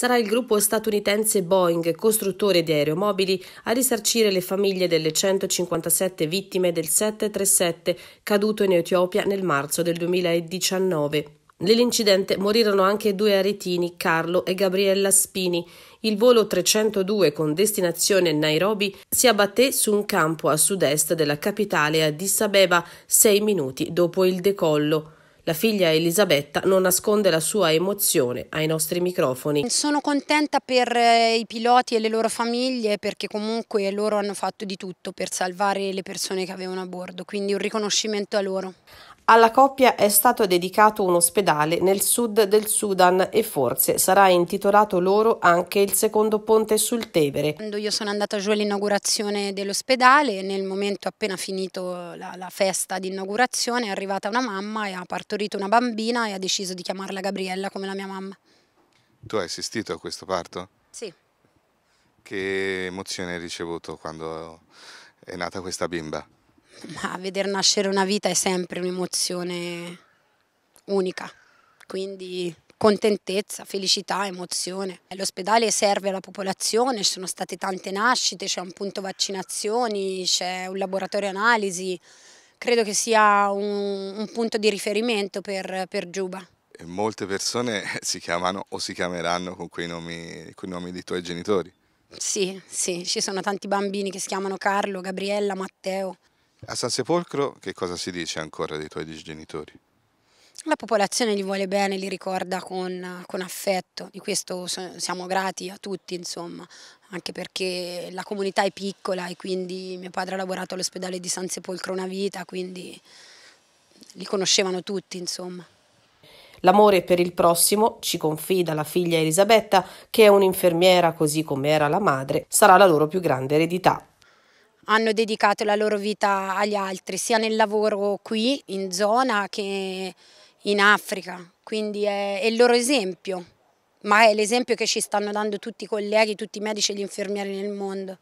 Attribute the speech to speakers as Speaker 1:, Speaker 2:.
Speaker 1: Sarà il gruppo statunitense Boeing, costruttore di aeromobili, a risarcire le famiglie delle 157 vittime del 737 caduto in Etiopia nel marzo del 2019. Nell'incidente morirono anche due aretini, Carlo e Gabriella Spini. Il volo 302 con destinazione Nairobi si abbatté su un campo a sud-est della capitale Addis Abeba sei minuti dopo il decollo. La figlia Elisabetta non nasconde la sua emozione ai nostri microfoni.
Speaker 2: Sono contenta per eh, i piloti e le loro famiglie perché comunque loro hanno fatto di tutto per salvare le persone che avevano a bordo, quindi un riconoscimento a loro.
Speaker 1: Alla coppia è stato dedicato un ospedale nel sud del Sudan e forse sarà intitolato loro anche il secondo ponte sul Tevere.
Speaker 2: Quando io sono andata giù all'inaugurazione dell'ospedale, nel momento appena finito la, la festa di inaugurazione è arrivata una mamma e ha partorito una bambina e ha deciso di chiamarla Gabriella come la mia mamma.
Speaker 3: Tu hai assistito a questo parto? Sì. Che emozione hai ricevuto quando è nata questa bimba?
Speaker 2: Ma vedere nascere una vita è sempre un'emozione unica, quindi contentezza, felicità, emozione. L'ospedale serve alla popolazione, ci sono state tante nascite, c'è un punto vaccinazioni, c'è un laboratorio analisi, credo che sia un, un punto di riferimento per, per, Giuba.
Speaker 3: molte persone si chiamano o si chiameranno con quei nomi, con i nomi dei tuoi genitori.
Speaker 2: Sì, sì, ci sono tanti bambini che si chiamano Carlo, Gabriella, Matteo.
Speaker 3: A San Sepolcro che cosa si dice ancora dei tuoi disgenitori?
Speaker 2: La popolazione li vuole bene, li ricorda con, con affetto, di questo siamo grati a tutti, insomma, anche perché la comunità è piccola e quindi mio padre ha lavorato all'ospedale di San Sepolcro una vita, quindi li conoscevano tutti, insomma.
Speaker 1: L'amore per il prossimo, ci confida la figlia Elisabetta, che è un'infermiera così come era la madre, sarà la loro più grande eredità
Speaker 2: hanno dedicato la loro vita agli altri, sia nel lavoro qui in zona che in Africa, quindi è, è il loro esempio, ma è l'esempio che ci stanno dando tutti i colleghi, tutti i medici e gli infermieri nel mondo.